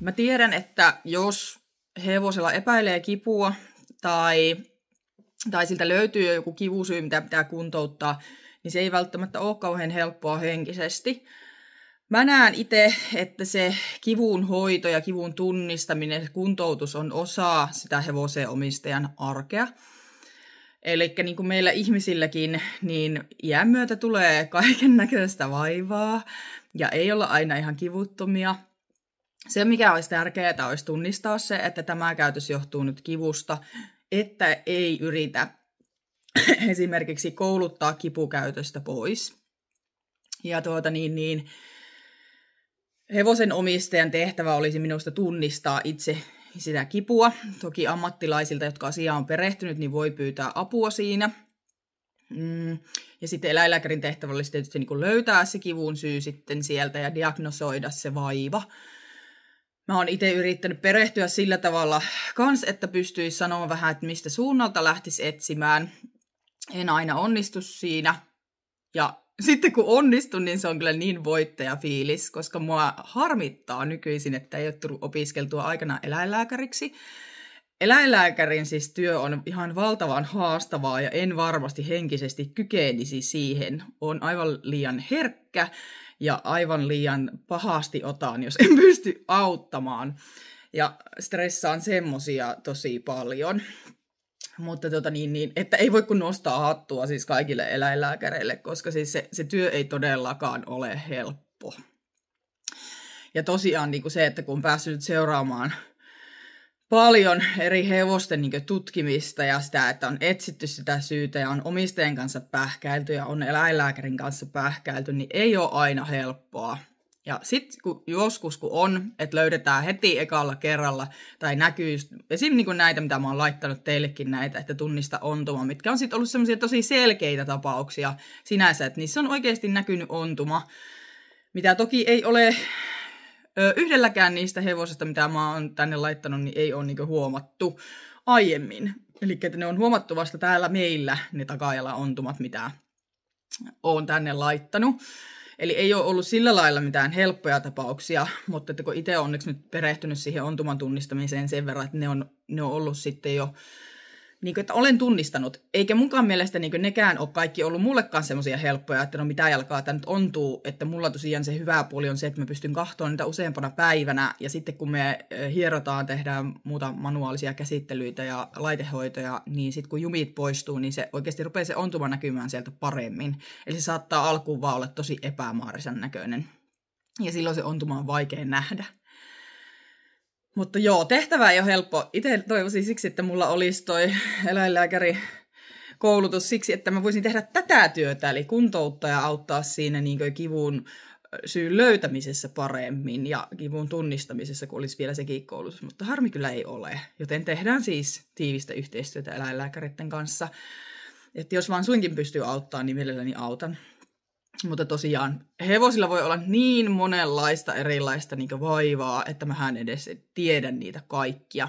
Mä tiedän, että jos hevosella epäilee kipua tai, tai siltä löytyy joku kivusyy, mitä pitää kuntouttaa, niin se ei välttämättä ole kauhean helppoa henkisesti. Mä näen itse, että se kivun hoito ja kivun tunnistaminen, kuntoutus on osa sitä hevosen omistajan arkea. Eli niin kuin meillä ihmisilläkin, niin iän myötä tulee kaiken näköistä vaivaa ja ei olla aina ihan kivuttomia – se, mikä olisi tärkeää, olisi tunnistaa se, että tämä käytös johtuu nyt kivusta, että ei yritä esimerkiksi kouluttaa kipukäytöstä pois. Ja tuota niin, niin hevosen omistajan tehtävä olisi minusta tunnistaa itse sitä kipua. Toki ammattilaisilta, jotka asiaa on perehtynyt, niin voi pyytää apua siinä. Mm. Ja sitten eläinlääkärin tehtävä olisi tietysti niin löytää se kivun syy sitten sieltä ja diagnosoida se vaiva. Mä oon itse yrittänyt perehtyä sillä tavalla kans, että pystyisi sanoa vähän, että mistä suunnalta lähtisi etsimään. En aina onnistu siinä. Ja sitten kun onnistun, niin se on kyllä niin voittajafiilis, koska mua harmittaa nykyisin, että ei ole tullut opiskeltua aikana eläinlääkäriksi. Eläinlääkärin siis työ on ihan valtavan haastavaa ja en varmasti henkisesti kykenisi siihen. On aivan liian herkkä ja aivan liian pahasti otan, jos en pysty auttamaan. Ja stressaan semmosia tosi paljon. Mutta tota niin, niin, että ei voi kun nostaa hattua siis kaikille eläinlääkäreille, koska siis se, se työ ei todellakaan ole helppo. Ja tosiaan niin kuin se, että kun päässyt seuraamaan paljon eri hevosten niin tutkimista ja sitä, että on etsitty sitä syytä ja on omistajien kanssa pähkäilty ja on eläinlääkärin kanssa pähkäilty, niin ei ole aina helppoa. Ja sitten kun, joskus kun on, että löydetään heti ekalla kerralla tai näkyy esim. Niin kuin näitä, mitä mä oon laittanut teillekin näitä, että tunnista ontuma, mitkä on sitten ollut semmoisia tosi selkeitä tapauksia sinänsä, että niissä on oikeasti näkynyt ontuma, mitä toki ei ole yhdelläkään niistä hevosista, mitä mä oon tänne laittanut, niin ei ole niinku huomattu aiemmin. Eli ne on huomattu vasta täällä meillä ne takajalla ontumat, mitä oon tänne laittanut. Eli ei ole ollut sillä lailla mitään helppoja tapauksia, mutta että kun itse onneksi nyt perehtynyt siihen ontuman tunnistamiseen sen verran, että ne on, ne on ollut sitten jo niin kuin, että olen tunnistanut, eikä munkaan mielestä niin kuin, nekään ole kaikki ollut mullekaan semmoisia helppoja, että no mitä jalkaa tämä nyt ontuu, että mulla tosiaan se hyvä puoli on se, että mä pystyn kahtoon niitä useampana päivänä, ja sitten kun me hierotaan, tehdään muuta manuaalisia käsittelyitä ja laitehoitoja, niin sitten kun jumit poistuu, niin se oikeasti rupeaa se ontuma näkymään sieltä paremmin. Eli se saattaa alkuun vaan olla tosi epämaarisen näköinen. Ja silloin se ontuma on vaikea nähdä. Mutta joo, tehtävä ei ole helppo. Itse toivoisin siksi, että mulla olisi toi eläinlääkäri koulutus siksi, että mä voisin tehdä tätä työtä, eli ja auttaa siinä niin kivun syyn löytämisessä paremmin ja kivun tunnistamisessa, kun olisi vielä sekin koulutus, mutta harmi kyllä ei ole. Joten tehdään siis tiivistä yhteistyötä eläinlääkäritten kanssa. Että jos vaan suinkin pystyy auttamaan, niin mielelläni autan. Mutta tosiaan hevosilla voi olla niin monenlaista erilaista niin vaivaa, että mä en edes tiedä niitä kaikkia.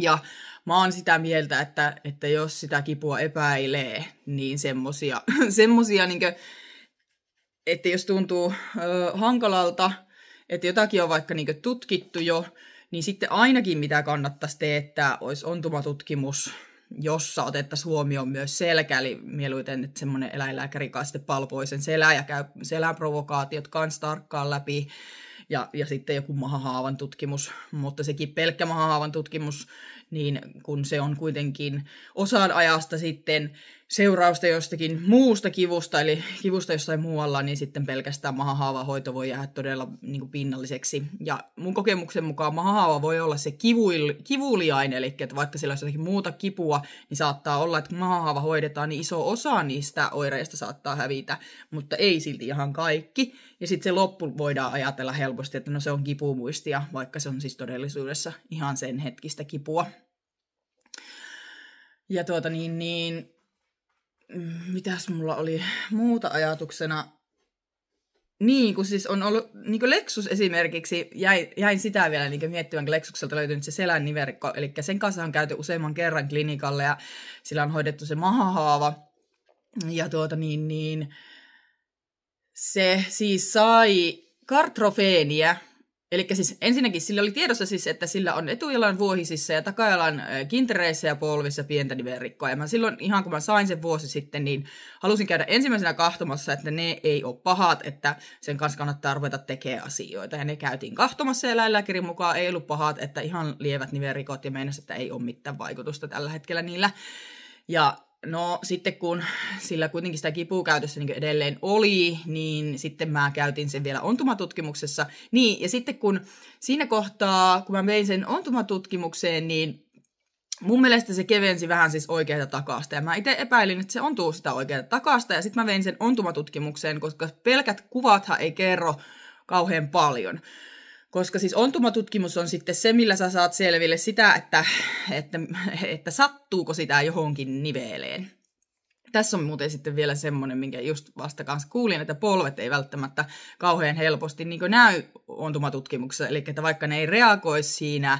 Ja mä oon sitä mieltä, että, että jos sitä kipua epäilee, niin semmosia, semmosia niin kuin, että jos tuntuu ö, hankalalta, että jotakin on vaikka niin tutkittu jo, niin sitten ainakin mitä kannattaisi teettää, olisi ontumatutkimus jossa otettaisiin huomioon myös selkä, eli mieluiten, että semmoinen eläinlääkäri sitten palpoi sen selän ja käy selän provokaatiot kanssa tarkkaan läpi ja, ja sitten joku mahahaavan tutkimus, mutta sekin pelkkä mahahaavan tutkimus niin kun se on kuitenkin osan ajasta sitten seurausta jostakin muusta kivusta, eli kivusta jossain muualla, niin sitten pelkästään mahahaavahoito voi jäädä todella niin kuin pinnalliseksi. Ja mun kokemuksen mukaan mahahaava voi olla se kivuil, kivuliain, eli että vaikka sillä on jotakin muuta kipua, niin saattaa olla, että mahahaava hoidetaan, niin iso osa niistä oireista saattaa hävitä, mutta ei silti ihan kaikki. Ja sitten se loppu voidaan ajatella helposti, että no se on kipumuistia, vaikka se on siis todellisuudessa ihan sen hetkistä kipua. Ja tuota niin, niin mm, mitäs mulla oli muuta ajatuksena? Niin, kun siis on ollut, niin kuin Lexus esimerkiksi, jäin, jäin sitä vielä niin miettimään, kun Lexukselta löytyy nyt se selän niverkko, eli sen kanssa on käyty useamman kerran klinikalle ja sillä on hoidettu se mahahaava. Ja tuota niin, niin se siis sai kartrofeeniä, Eli siis ensinnäkin sillä oli tiedossa siis, että sillä on etujalan vuohisissa ja takajalan kintereissä ja polvissa pientä nivelrikkoa. Ja mä silloin ihan kun mä sain sen vuosi sitten, niin halusin käydä ensimmäisenä kahtomassa, että ne ei ole pahat, että sen kanssa kannattaa ruveta tekemään asioita. Ja ne käytiin kahtomassa eläinlääkärin mukaan ei ollut pahat, että ihan lievät nivelrikot ja meinasi, että ei ole mitään vaikutusta tällä hetkellä niillä. Ja No sitten kun sillä kuitenkin sitä käytössä niin edelleen oli, niin sitten mä käytin sen vielä ontumatutkimuksessa. Niin, ja sitten kun siinä kohtaa, kun mä vein sen ontumatutkimukseen, niin mun mielestä se kevensi vähän siis oikeita takasta. Ja mä itse epäilin, että se ontuu sitä oikeita takasta. Ja sitten mä vein sen ontumatutkimukseen, koska pelkät kuvathan ei kerro kauhean paljon. Koska siis ontumatutkimus on sitten se, millä sä saat selville sitä, että, että, että sattuuko sitä johonkin niveleen. Tässä on muuten sitten vielä semmoinen, minkä just vasta kanssa kuulin, että polvet ei välttämättä kauhean helposti niin näy ontumatutkimuksessa. Eli että vaikka ne ei reagoisi siinä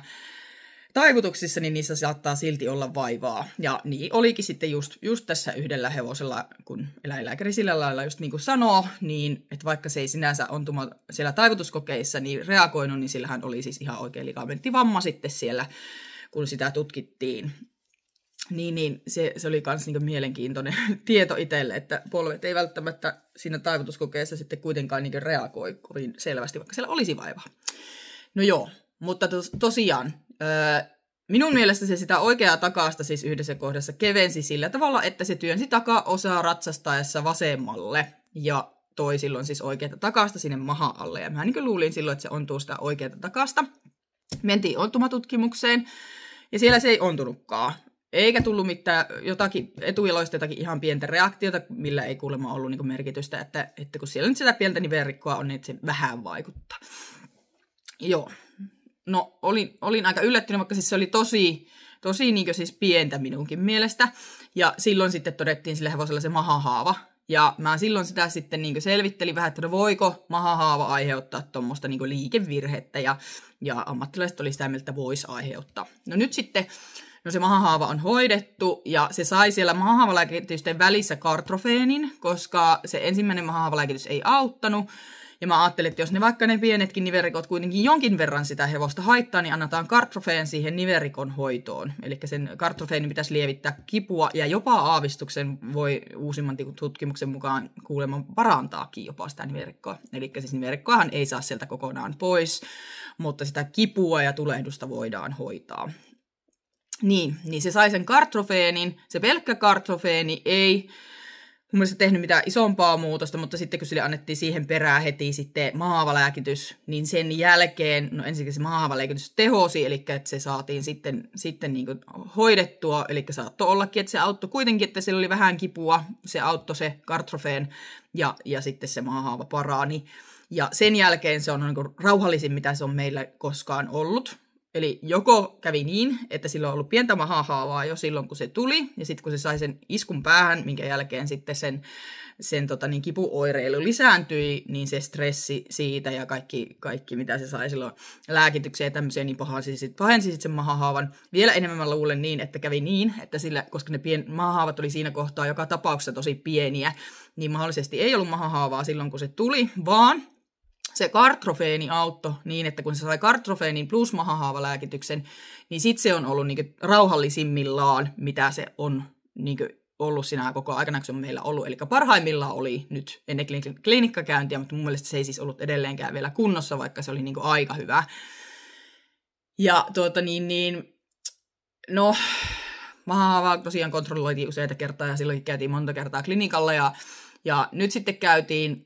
taivutuksissa, niin niissä saattaa silti olla vaivaa. Ja niin olikin sitten just, just tässä yhdellä hevosella, kun eläinlääkäri sillä lailla just niin kuin sanoo, niin että vaikka se ei sinänsä ontuma siellä taivutuskokeissa niin reagoinut, niin sillähän oli siis ihan oikein ligamenttivamma sitten siellä, kun sitä tutkittiin. Niin, niin se, se oli myös niinku mielenkiintoinen tieto itselle, että polvet ei välttämättä siinä taivutuskokeessa sitten kuitenkaan niinku reagoi kovin selvästi, vaikka siellä olisi vaivaa. No joo, mutta tos, tosiaan Öö, minun mielestä se sitä oikeaa takasta siis yhdessä kohdassa kevensi sillä tavalla, että se työnsi takaosaa ratsastaessa vasemmalle ja toi silloin siis oikeata takasta sinne maha alle. Ja mä niin luulin silloin, että se ontuu sitä oikeata takasta. Mentiin ontumatutkimukseen ja siellä se ei ontunutkaan. Eikä tullut mitään jotakin etuiloista jotakin ihan pientä reaktiota, millä ei kuulemma ollut niin merkitystä, että, että kun siellä nyt sitä pientä verikkoa on, niin se vähän vaikuttaa. Joo, no olin, olin aika yllättynyt, vaikka siis se oli tosi, tosi niin siis pientä minunkin mielestä. Ja silloin sitten todettiin sille hevoselle se mahahaava. Ja mä silloin sitä sitten niin selvittelin vähän, että no voiko mahahaava aiheuttaa tuommoista niin liikevirhettä. Ja, ja ammattilaiset oli sitä mieltä, voisi aiheuttaa. No nyt sitten No se mahahaava on hoidettu ja se sai siellä mahahaavalääkitysten välissä kartrofeenin, koska se ensimmäinen mahahaavalääkitys ei auttanut. Ja mä ajattelin, että jos ne vaikka ne pienetkin niverikot kuitenkin jonkin verran sitä hevosta haittaa, niin annetaan kartrofeen siihen niverikon hoitoon. Eli sen kartrofeen pitäisi lievittää kipua ja jopa aavistuksen voi uusimman tutkimuksen mukaan kuulemma parantaakin jopa sitä niverikkoa. Eli siis niverikkoahan ei saa sieltä kokonaan pois, mutta sitä kipua ja tulehdusta voidaan hoitaa. Niin, niin se sai sen kartrofeenin. Se pelkkä kartrofeeni ei mun mielestä tehnyt mitään isompaa muutosta, mutta sitten kun sille annettiin siihen perään heti sitten maavalääkitys, niin sen jälkeen, no ensinnäkin se maavalääkitys tehosi, eli että se saatiin sitten, sitten niin kuin hoidettua, eli saattoi ollakin, että se auttoi kuitenkin, että sillä oli vähän kipua, se auttoi se kartrofeen ja, ja sitten se maahaava parani. Ja sen jälkeen se on niin kuin rauhallisin, mitä se on meillä koskaan ollut. Eli joko kävi niin, että sillä on ollut pientä mahahaavaa jo silloin, kun se tuli, ja sitten kun se sai sen iskun päähän, minkä jälkeen sitten sen, sen tota, niin kipuoireilu lisääntyi, niin se stressi siitä ja kaikki, kaikki mitä se sai silloin lääkitykseen ja tämmöiseen, niin pahensi, sit, pahensi sit sen mahahaavan. Vielä enemmän mä luulen niin, että kävi niin, että sillä, koska ne pien, mahahaavat oli siinä kohtaa joka tapauksessa tosi pieniä, niin mahdollisesti ei ollut mahahaavaa silloin, kun se tuli, vaan se kartrofeeni auttoi niin, että kun se sai kartrofeenin plus mahahaavalääkityksen, niin sitten se on ollut niin rauhallisimmillaan, mitä se on niin ollut sinä koko aikana, kun se on meillä ollut. Eli parhaimmillaan oli nyt ennen klinikkakäyntiä, mutta mun mielestä se ei siis ollut edelleenkään vielä kunnossa, vaikka se oli niin aika hyvä. Ja tuota niin, niin no, mahaavaa tosiaan kontrolloitiin useita kertaa ja silloin käytiin monta kertaa klinikalla ja, ja nyt sitten käytiin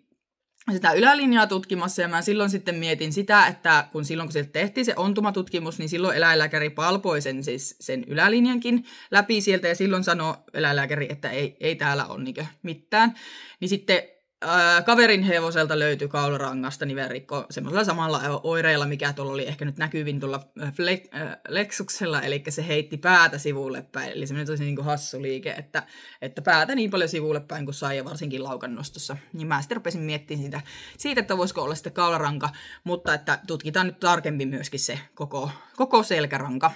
sitä ylälinjaa tutkimassa ja mä silloin sitten mietin sitä, että kun silloin kun sieltä tehtiin se ontumatutkimus, niin silloin eläinlääkäri palpoi sen, siis sen ylälinjankin läpi sieltä ja silloin sanoi eläinlääkäri, että ei, ei täällä ole niin mitään. Niin sitten ää, öö, kaverin hevoselta löytyi kaularangasta nivelrikko niin semmoisella samalla oireilla, mikä tuolla oli ehkä nyt näkyvin tuolla fle- äh, öö, eli se heitti päätä sivulle päin, eli semmoinen tosi niin kuin hassu liike, että, että päätä niin paljon sivulle päin kuin sai ja varsinkin laukannostossa. Niin mä sitten rupesin miettimään sitä, siitä, että voisiko olla sitten kaularanka, mutta että tutkitaan nyt tarkemmin myöskin se koko, koko selkäranka.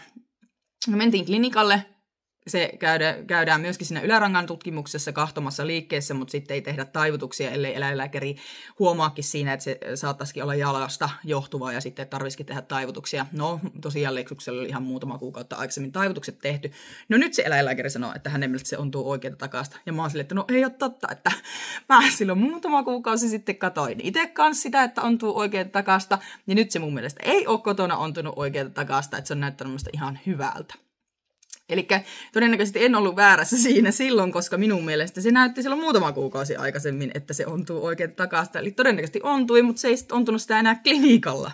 Mä mentiin klinikalle, se käydä, käydään myöskin siinä ylärangan tutkimuksessa kahtomassa liikkeessä, mutta sitten ei tehdä taivutuksia, ellei eläinlääkäri huomaakin siinä, että se saattaisikin olla jalasta johtuvaa ja sitten tarvisikin tehdä taivutuksia. No, tosiaan Leksuksella oli ihan muutama kuukautta aikaisemmin taivutukset tehty. No nyt se eläinlääkäri sanoo, että hänen mielestä se ontuu oikeita takasta. Ja mä oon silleen, että no ei ole totta, että mä silloin muutama kuukausi sitten katoin itse kanssa sitä, että ontuu oikeita takasta. Ja nyt se mun mielestä ei ole kotona ontunut oikeita takasta, että se on näyttänyt ihan hyvältä. Eli todennäköisesti en ollut väärässä siinä silloin, koska minun mielestä se näytti silloin muutama kuukausi aikaisemmin, että se ontuu oikein takasta. Eli todennäköisesti ontui, mutta se ei sitten ontunut sitä enää klinikalla.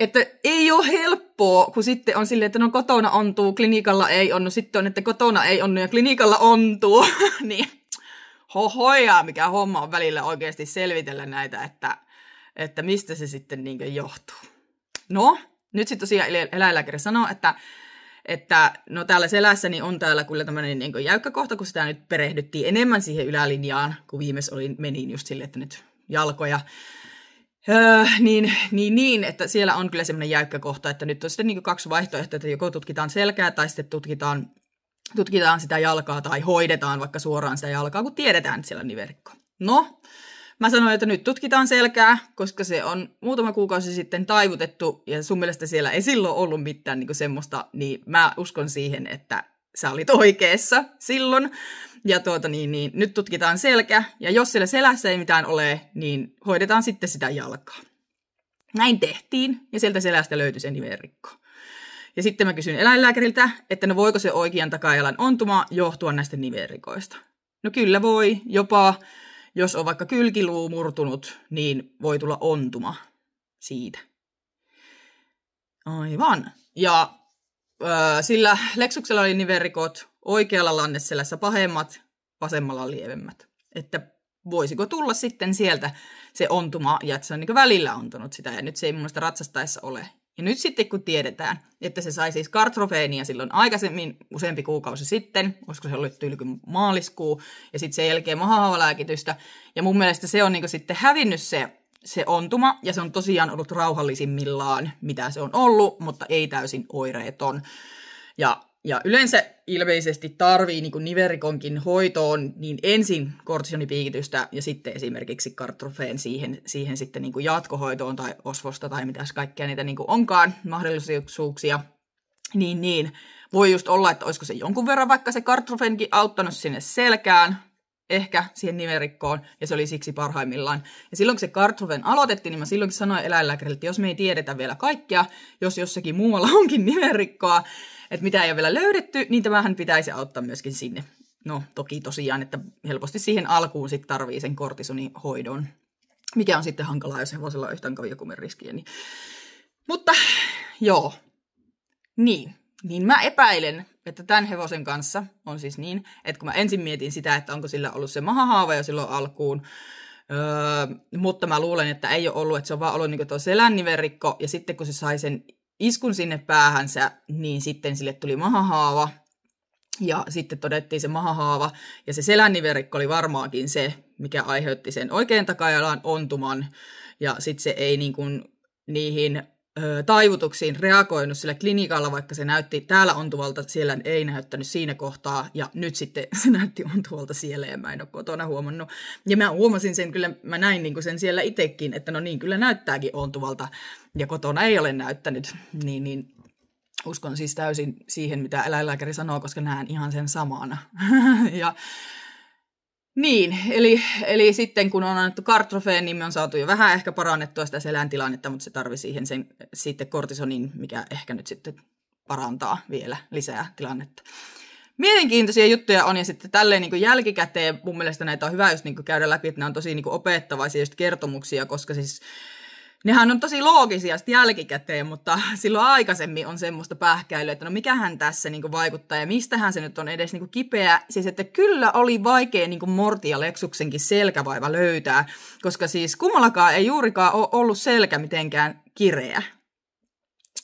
Että ei ole helppoa, kun sitten on silleen, että no kotona ontuu, klinikalla ei onnu, sitten on, että kotona ei onnu ja klinikalla ontuu. niin hohoja, mikä homma on välillä oikeasti selvitellä näitä, että, että mistä se sitten niin johtuu. No, nyt sitten tosiaan eläinlääkäri sanoo, että että no täällä selässä niin on täällä kyllä tämmöinen niin jäykkä kohta, kun sitä nyt perehdyttiin enemmän siihen ylälinjaan, kun viimeis oli, menin just sille, että nyt jalkoja. Öö, niin, niin, niin, että siellä on kyllä semmoinen jäykkä kohta, että nyt on sitten niin kaksi vaihtoehtoa, että joko tutkitaan selkää tai sitten tutkitaan, tutkitaan sitä jalkaa tai hoidetaan vaikka suoraan sitä jalkaa, kun tiedetään, että siellä on niverikko. No, Mä sanoin, että nyt tutkitaan selkää, koska se on muutama kuukausi sitten taivutettu ja sun mielestä siellä ei silloin ollut mitään niin semmoista, niin mä uskon siihen, että sä olit oikeassa silloin. Ja tuota, niin, niin, nyt tutkitaan selkä, ja jos siellä selässä ei mitään ole, niin hoidetaan sitten sitä jalkaa. Näin tehtiin, ja sieltä selästä löytyi se nimenrikko. Ja sitten mä kysyin eläinlääkäriltä, että no voiko se oikean takajalan ontuma johtua näistä nivelrikoista. No kyllä voi, jopa jos on vaikka kylkiluu murtunut, niin voi tulla ontuma siitä. Aivan. Ja öö, sillä Leksuksella oli niverikot, oikealla lanneselässä pahemmat, vasemmalla lievemmät. Että voisiko tulla sitten sieltä se ontuma, ja että se on niin välillä ontunut sitä, ja nyt se ei mun ratsastaessa ole ja nyt sitten kun tiedetään, että se sai siis kartrofeenia silloin aikaisemmin, useampi kuukausi sitten, olisiko se ollut tylky maaliskuu, ja sitten sen jälkeen mahahavalääkitystä, ja mun mielestä se on niinku sitten hävinnyt se, se ontuma, ja se on tosiaan ollut rauhallisimmillaan, mitä se on ollut, mutta ei täysin oireeton. Ja ja yleensä ilmeisesti tarvii niin niverikonkin hoitoon niin ensin kortisonipiikitystä ja sitten esimerkiksi kartrofeen siihen, siihen sitten niin jatkohoitoon tai osvosta tai mitä kaikkea niitä niin onkaan mahdollisuuksia. Niin, niin. Voi just olla, että olisiko se jonkun verran vaikka se kartrofenkin auttanut sinne selkään, ehkä siihen niverikkoon, ja se oli siksi parhaimmillaan. Ja silloin kun se kartrofen aloitettiin, niin mä silloinkin sanoin eläinlääkärille, että jos me ei tiedetä vielä kaikkea, jos jossakin muualla onkin niverikkoa, että mitä ei ole vielä löydetty, niin tämähän pitäisi auttaa myöskin sinne. No toki tosiaan, että helposti siihen alkuun sitten tarvii sen kortisonin hoidon, mikä on sitten hankalaa, jos hevosella on yhtään kaviokumin riskiä. Niin. Mutta joo, niin. Niin mä epäilen, että tämän hevosen kanssa on siis niin, että kun mä ensin mietin sitä, että onko sillä ollut se mahahaava jo silloin alkuun, Öö, mutta mä luulen, että ei ole ollut, että se on vaan ollut niin tuo selänniverikko, ja sitten kun se sai sen iskun sinne päähänsä, niin sitten sille tuli mahahaava. Ja sitten todettiin se mahahaava. Ja se selänniverikko oli varmaankin se, mikä aiheutti sen oikean takajalan ontuman. Ja sitten se ei niin kuin niihin taivutuksiin reagoinut sillä klinikalla, vaikka se näytti täällä ontuvalta, siellä ei näyttänyt siinä kohtaa, ja nyt sitten se näytti ontuvalta siellä, ja mä en ole kotona huomannut. Ja mä huomasin sen kyllä, mä näin niin kuin sen siellä itsekin, että no niin, kyllä näyttääkin ontuvalta, ja kotona ei ole näyttänyt, niin, niin uskon siis täysin siihen, mitä eläinlääkäri sanoo, koska näen ihan sen samana. ja niin, eli, eli sitten kun on annettu kartrofeen, niin me on saatu jo vähän ehkä parannettua sitä seläntilannetta, mutta se tarvii siihen sen, sitten kortisonin, mikä ehkä nyt sitten parantaa vielä lisää tilannetta. Mielenkiintoisia juttuja on, ja sitten tälleen niin jälkikäteen mun mielestä näitä on hyvä just niin käydä läpi, että nämä on tosi niin opettavaisia just kertomuksia, koska siis nehän on tosi loogisia jälkikäteen, mutta silloin aikaisemmin on semmoista pähkäilyä, että no mikähän tässä niinku vaikuttaa ja mistähän se nyt on edes niinku kipeä. Siis että kyllä oli vaikea niinku Mortia Leksuksenkin selkävaiva löytää, koska siis kummallakaan ei juurikaan ole ollut selkä mitenkään kireä.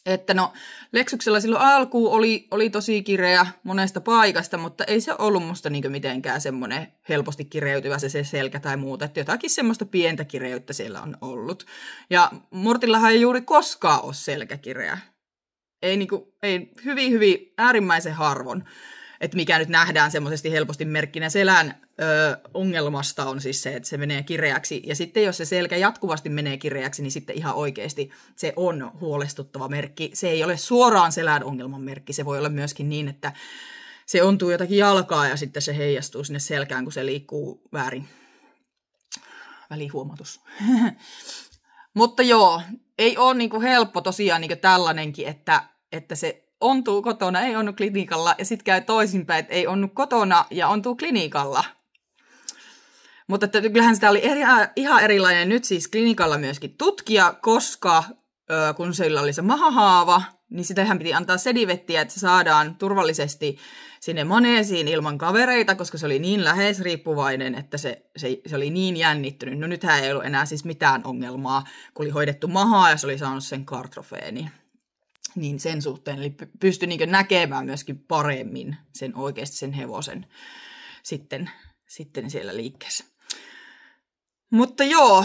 Että no, Leksuksella silloin alku oli, oli tosi kireä monesta paikasta, mutta ei se ollut musta niin mitenkään semmoinen helposti kireytyvä se, se selkä tai muuta. Että jotakin semmoista pientä kireyttä siellä on ollut. Ja Mortillahan ei juuri koskaan ole selkäkireä. Ei, niinku, ei hyvin, hyvin äärimmäisen harvon. Että mikä nyt nähdään semmoisesti helposti merkkinä selän ö, ongelmasta on siis se, että se menee kireäksi. Ja sitten jos se selkä jatkuvasti menee kireäksi, niin sitten ihan oikeasti se on huolestuttava merkki. Se ei ole suoraan selän ongelman merkki. Se voi olla myöskin niin, että se ontuu jotakin jalkaa ja sitten se heijastuu sinne selkään, kun se liikkuu väärin. Välihuomatus. Mutta joo, ei ole niinku helppo tosiaan niinku tällainenkin, että, että se ontuu kotona, ei onnu klinikalla, ja sitten käy toisinpäin, että ei onnu kotona ja ontuu klinikalla. Mutta että kyllähän sitä oli eri, ihan erilainen nyt siis klinikalla myöskin tutkia, koska ö, kun sillä oli se mahahaava, niin sitähän piti antaa sedivettiä, että se saadaan turvallisesti sinne maneesiin ilman kavereita, koska se oli niin lähes riippuvainen, että se, se, se oli niin jännittynyt. No nythän ei ollut enää siis mitään ongelmaa, kun oli hoidettu mahaa ja se oli saanut sen kartrofeenin. Niin sen suhteen, eli pystyi niin näkemään myöskin paremmin sen oikeasti sen hevosen sitten, sitten siellä liikkeessä. Mutta joo,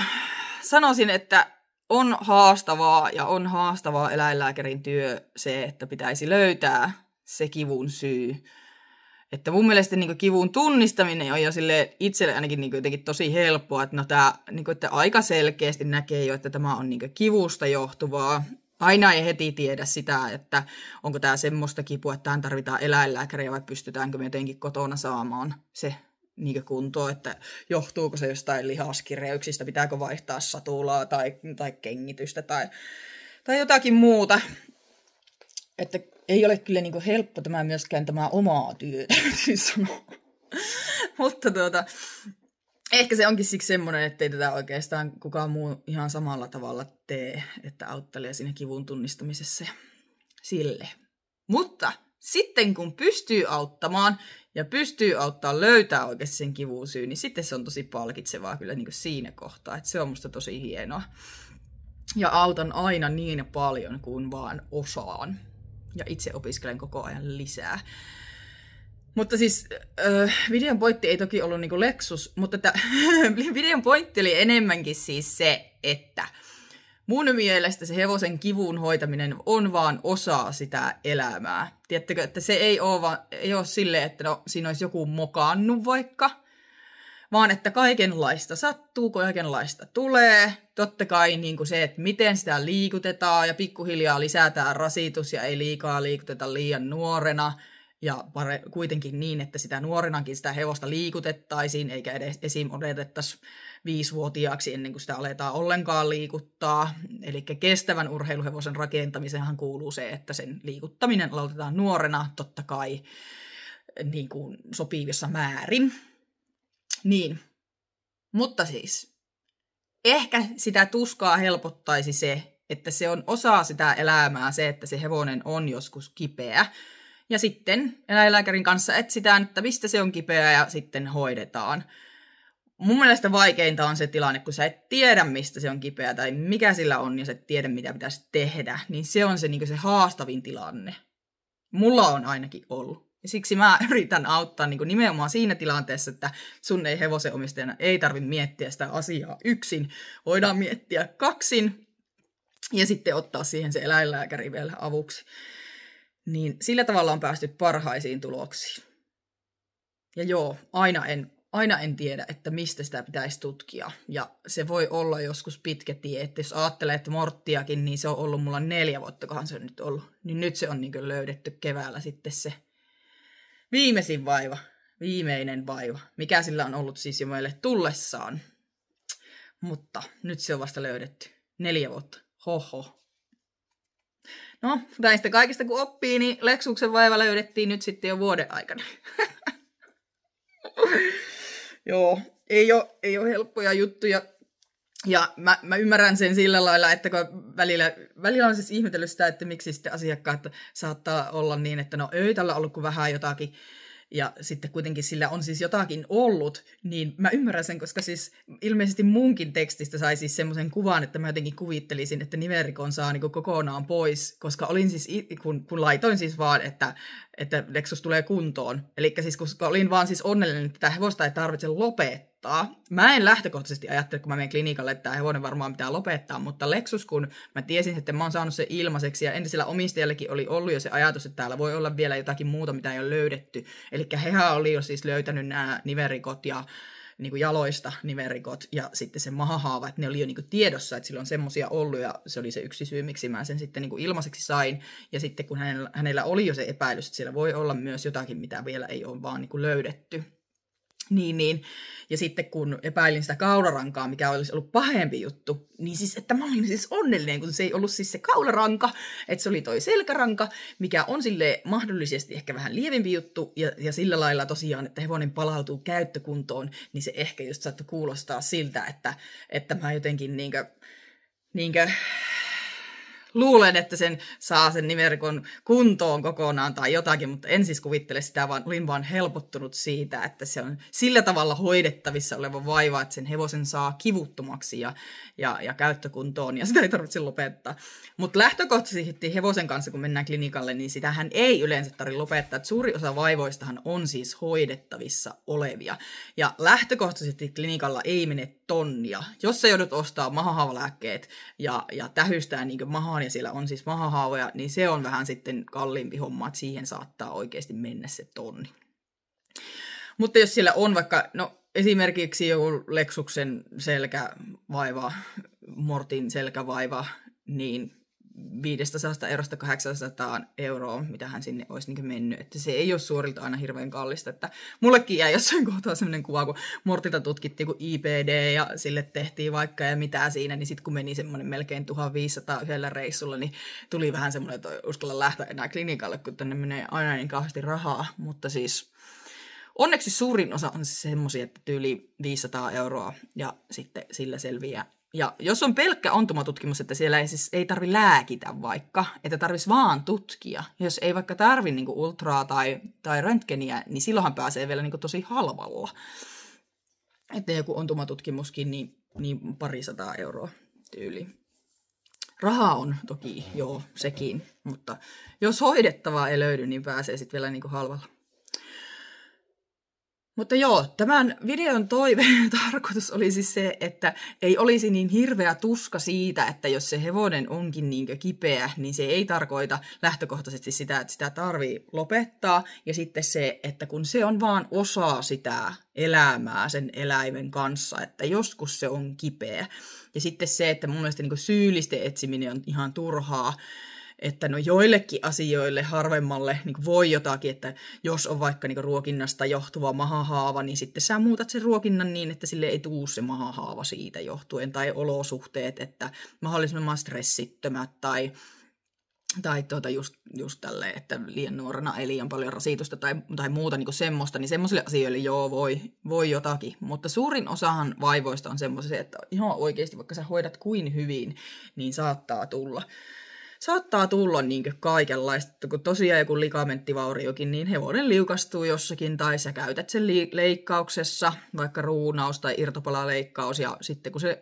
sanoisin, että on haastavaa ja on haastavaa eläinlääkärin työ se, että pitäisi löytää se kivun syy. Että mun mielestä niin kivun tunnistaminen on jo sille itselle ainakin niin jotenkin tosi helppoa, että, no tää, niin että aika selkeästi näkee jo, että tämä on niin kivusta johtuvaa. Aina ei heti tiedä sitä, että onko tämä semmoista kipua, että tähän tarvitaan eläinlääkäriä vai pystytäänkö me jotenkin kotona saamaan se niin kuntoa, että johtuuko se jostain lihaskireyksistä, pitääkö vaihtaa satulaa tai, tai kengitystä tai, tai jotakin muuta. Että ei ole kyllä niin helppo tämä myöskään tämä omaa työtä, siis Mutta tuota, ehkä se onkin siksi semmoinen, että ei tätä oikeastaan kukaan muu ihan samalla tavalla tee, että auttelee siinä kivun tunnistamisessa sille. Mutta sitten kun pystyy auttamaan ja pystyy auttaa löytää oikeasti sen syyn, niin sitten se on tosi palkitsevaa kyllä niin kuin siinä kohtaa. Että se on musta tosi hienoa. Ja autan aina niin paljon kuin vaan osaan. Ja itse opiskelen koko ajan lisää. Mutta siis äh, videon pointti ei toki ollut kuin niinku Lexus, mutta t- videon pointti oli enemmänkin siis se, että äh, Mun mielestä se hevosen kivun hoitaminen on vaan osa sitä elämää. Tiedättekö, että se ei ole, vaan, ei ole silleen, että no, siinä olisi joku mokaannut vaikka, vaan että kaikenlaista sattuu, kaikenlaista tulee. Totta kai niin kuin se, että miten sitä liikutetaan ja pikkuhiljaa lisätään rasitus ja ei liikaa liikuteta liian nuorena. Ja pare- kuitenkin niin, että sitä nuorenakin sitä hevosta liikutettaisiin eikä edes esim. odotettaisiin viisivuotiaaksi ennen kuin sitä aletaan ollenkaan liikuttaa. Eli kestävän urheiluhevosen rakentamiseenhan kuuluu se, että sen liikuttaminen aloitetaan nuorena, totta kai niin kuin sopivissa määrin. Niin, mutta siis ehkä sitä tuskaa helpottaisi se, että se on osa sitä elämää, se, että se hevonen on joskus kipeä. Ja sitten eläinlääkärin kanssa etsitään, että mistä se on kipeä ja sitten hoidetaan mun mielestä vaikeinta on se tilanne, kun sä et tiedä, mistä se on kipeä tai mikä sillä on ja sä et tiedä, mitä pitäisi tehdä. Niin se on se, niin se haastavin tilanne. Mulla on ainakin ollut. Ja siksi mä yritän auttaa niin nimenomaan siinä tilanteessa, että sun ei hevosen omistajana ei tarvitse miettiä sitä asiaa yksin. Voidaan miettiä kaksin ja sitten ottaa siihen se eläinlääkäri vielä avuksi. Niin sillä tavalla on päästy parhaisiin tuloksiin. Ja joo, aina en aina en tiedä, että mistä sitä pitäisi tutkia. Ja se voi olla joskus pitkä tie, että jos ajattelee, että Morttiakin, niin se on ollut mulla neljä kohan se on nyt ollut. Niin nyt se on niin löydetty keväällä sitten se viimeisin vaiva, viimeinen vaiva, mikä sillä on ollut siis jo meille tullessaan. Mutta nyt se on vasta löydetty. Neljä vuotta. Hoho. No, näistä kaikista kun oppii, niin Lexuksen vaiva löydettiin nyt sitten jo vuoden aikana. Joo, ei ole, ei ole helppoja juttuja. Ja mä, mä ymmärrän sen sillä lailla, että kun välillä, välillä on siis ihmetellyt sitä, että miksi sitten asiakkaat saattaa olla niin, että no ei tällä ollut kuin vähän jotakin ja sitten kuitenkin sillä on siis jotakin ollut, niin mä ymmärrän sen, koska siis ilmeisesti munkin tekstistä sai siis semmoisen kuvan, että mä jotenkin kuvittelisin, että nimerikon saa niin kokonaan pois, koska olin siis, kun, kun laitoin siis vaan, että, että Lexus tulee kuntoon. Eli siis koska olin vaan siis onnellinen, että tätä hevosta ei tarvitse lopettaa, lopettaa. Mä en lähtökohtaisesti ajattele, kun mä menen klinikalle, että tämä hevonen varmaan pitää lopettaa, mutta Lexus, kun mä tiesin, että mä oon saanut se ilmaiseksi, ja entisellä omistajallekin oli ollut jo se ajatus, että täällä voi olla vielä jotakin muuta, mitä ei ole löydetty. Eli hehän oli jo siis löytänyt nämä niverikot ja niin kuin jaloista niverikot ja sitten se mahahaava, että ne oli jo niin kuin tiedossa, että sillä on semmoisia ollut ja se oli se yksi syy, miksi mä sen sitten niin kuin ilmaiseksi sain. Ja sitten kun hänellä, hänellä oli jo se epäilys, että siellä voi olla myös jotakin, mitä vielä ei ole vaan niin kuin löydetty, niin, niin. Ja sitten kun epäilin sitä kaularankaa, mikä olisi ollut pahempi juttu, niin siis, että mä olin siis onnellinen, kun se ei ollut siis se kaularanka, että se oli toi selkäranka, mikä on sille mahdollisesti ehkä vähän lievempi juttu, ja, ja sillä lailla tosiaan, että hevonen palautuu käyttökuntoon, niin se ehkä just saattoi kuulostaa siltä, että, että mä jotenkin niinkö, niinkö luulen, että sen saa sen nimerkon kuntoon kokonaan tai jotakin, mutta en siis kuvittele sitä, vaan olin vaan helpottunut siitä, että se on sillä tavalla hoidettavissa oleva vaiva, että sen hevosen saa kivuttomaksi ja, ja, ja käyttökuntoon ja sitä ei tarvitse lopettaa. Mutta lähtökohtaisesti hevosen kanssa, kun mennään klinikalle, niin sitähän ei yleensä tarvitse lopettaa. Et suuri osa vaivoistahan on siis hoidettavissa olevia. Ja lähtökohtaisesti klinikalla ei mene tonnia. Jos sä joudut ostaa mahahavalääkkeet ja, ja tähystää niin mahaa on ja siellä on siis mahahaavoja, niin se on vähän sitten kalliimpi homma, että siihen saattaa oikeasti mennä se tonni. Mutta jos siellä on vaikka, no esimerkiksi joku Lexuksen selkävaiva, Mortin selkävaiva, niin 500 eurosta 800 euroa, mitä hän sinne olisi niin mennyt. Että se ei ole suorilta aina hirveän kallista. Että mullekin jäi jossain kohtaa sellainen kuva, kun Mortilta tutkittiin kun IPD ja sille tehtiin vaikka ja mitä siinä, niin sitten kun meni semmoinen melkein 1500 yhdellä reissulla, niin tuli vähän semmoinen, että uskalla lähteä enää klinikalle, kun tänne menee aina niin kauheasti rahaa. Mutta siis onneksi suurin osa on siis semmoisia, että tyyli 500 euroa ja sitten sillä selviää ja jos on pelkkä ontumatutkimus, että siellä ei, siis, ei tarvi lääkitä vaikka, että tarvitsisi vaan tutkia. Jos ei vaikka tarvi niin ultraa tai, tai röntgeniä, niin silloinhan pääsee vielä niin tosi halvalla. Että joku ontumatutkimuskin, niin, niin parisataa euroa tyyli. Raha on toki, joo, sekin, mutta jos hoidettavaa ei löydy, niin pääsee sitten vielä niin halvalla. Mutta joo, tämän videon toive tarkoitus oli siis se, että ei olisi niin hirveä tuska siitä, että jos se hevonen onkin niinkö kipeä, niin se ei tarkoita lähtökohtaisesti sitä, että sitä tarvii lopettaa. Ja sitten se, että kun se on vaan osa sitä elämää sen eläimen kanssa, että joskus se on kipeä. Ja sitten se, että mun mielestä niin syyllisten etsiminen on ihan turhaa, että no joillekin asioille harvemmalle niin voi jotakin, että jos on vaikka niin ruokinnasta johtuva mahahaava, niin sitten sä muutat sen ruokinnan niin, että sille ei tuu se mahahaava siitä johtuen, tai olosuhteet, että mahdollisimman stressittömät, tai tai tuota just, just tälleen, että liian nuorena ei liian paljon rasitusta tai, tai muuta niin semmoista, niin semmoisille asioille joo voi, voi jotakin. Mutta suurin osahan vaivoista on semmoisia, että ihan oikeasti vaikka sä hoidat kuin hyvin, niin saattaa tulla saattaa tulla niin kaikenlaista, kun tosiaan joku ligamenttivauriokin, niin hevonen liukastuu jossakin tai sä käytät sen leikkauksessa, vaikka ruunaus tai irtopalaleikkaus ja sitten kun se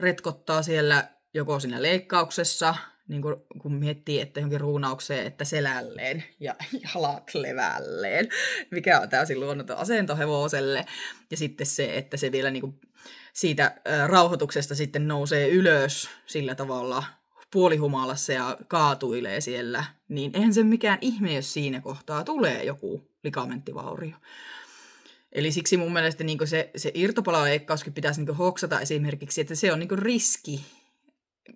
retkottaa siellä joko siinä leikkauksessa, niin kun, kun miettii, että johonkin ruunaukseen, että selälleen ja jalat levälleen, mikä on täysin luonnoton asento hevoselle. Ja sitten se, että se vielä niin kuin siitä ä, rauhoituksesta sitten nousee ylös sillä tavalla, puolihumalassa ja kaatuilee siellä, niin eihän se mikään ihme, jos siinä kohtaa tulee joku ligamenttivaurio. Eli siksi mun mielestä niin se, se irtopalaleikkauskin pitäisi niin hoksata esimerkiksi, että se on niin riski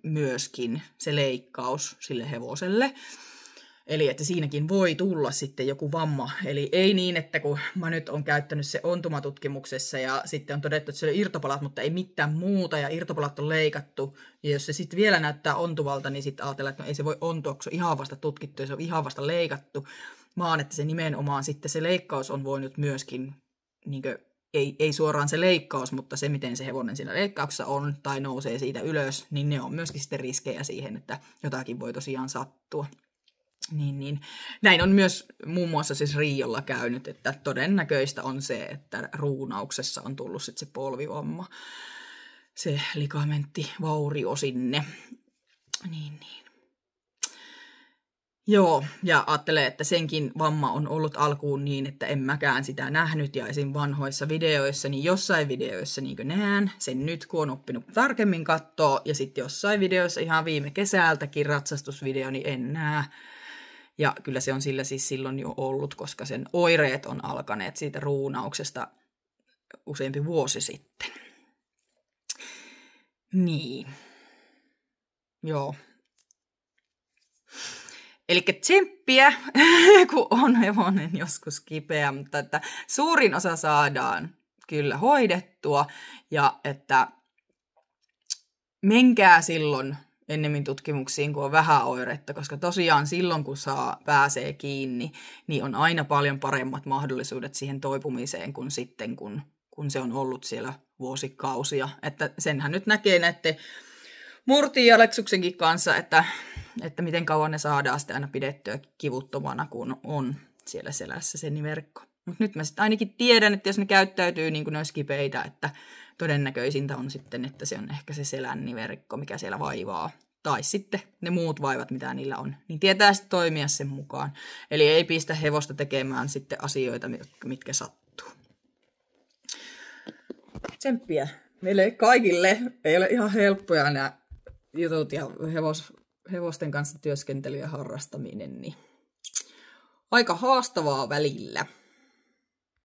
myöskin se leikkaus sille hevoselle. Eli että siinäkin voi tulla sitten joku vamma. Eli ei niin, että kun mä nyt on käyttänyt se ontumatutkimuksessa ja sitten on todettu, että se on irtopalat, mutta ei mitään muuta ja irtopalat on leikattu. Ja jos se sitten vielä näyttää ontuvalta, niin sitten ajatellaan, että no ei se voi ontua, kun se on ihan vasta tutkittu ja se on ihan vasta leikattu. Vaan että se nimenomaan sitten se leikkaus on voinut myöskin, niin kuin, ei, ei suoraan se leikkaus, mutta se miten se hevonen siinä leikkauksessa on tai nousee siitä ylös, niin ne on myöskin sitten riskejä siihen, että jotakin voi tosiaan sattua. Niin, niin. Näin on myös muun muassa siis Riolla käynyt, että todennäköistä on se, että ruunauksessa on tullut sit se polvivamma, se ligamentti vaurio sinne. Niin, niin. Joo, ja ajattelee, että senkin vamma on ollut alkuun niin, että en mäkään sitä nähnyt, ja esim. vanhoissa videoissa, niin jossain videoissa niin näen sen nyt, kun on oppinut tarkemmin katsoa, ja sitten jossain videoissa ihan viime kesältäkin ratsastusvideo, niin en näe ja kyllä se on sillä siis silloin jo ollut, koska sen oireet on alkaneet siitä ruunauksesta useampi vuosi sitten. Niin. Joo. Eli tsemppiä, kun on hevonen joskus kipeä, mutta että suurin osa saadaan kyllä hoidettua ja että menkää silloin ennemmin tutkimuksiin, kun on vähän oiretta, koska tosiaan silloin, kun saa pääsee kiinni, niin on aina paljon paremmat mahdollisuudet siihen toipumiseen kuin sitten, kun, kun se on ollut siellä vuosikausia. Että senhän nyt näkee näiden murtiin ja Leksuksenkin kanssa, että, että miten kauan ne saadaan sitten aina pidettyä kivuttomana, kun on siellä selässä se nimerkko. Mutta nyt mä sitten ainakin tiedän, että jos ne käyttäytyy niin kuin ne olisi kipeitä, että todennäköisintä on sitten, että se on ehkä se selän niverikko, mikä siellä vaivaa. Tai sitten ne muut vaivat, mitä niillä on, niin tietää sitten toimia sen mukaan. Eli ei pistä hevosta tekemään sitten asioita, mitkä sattuu. Tsemppiä meille kaikille. Ei ole ihan helppoja nämä jutut ja hevos, hevosten kanssa työskentely ja harrastaminen, niin aika haastavaa välillä.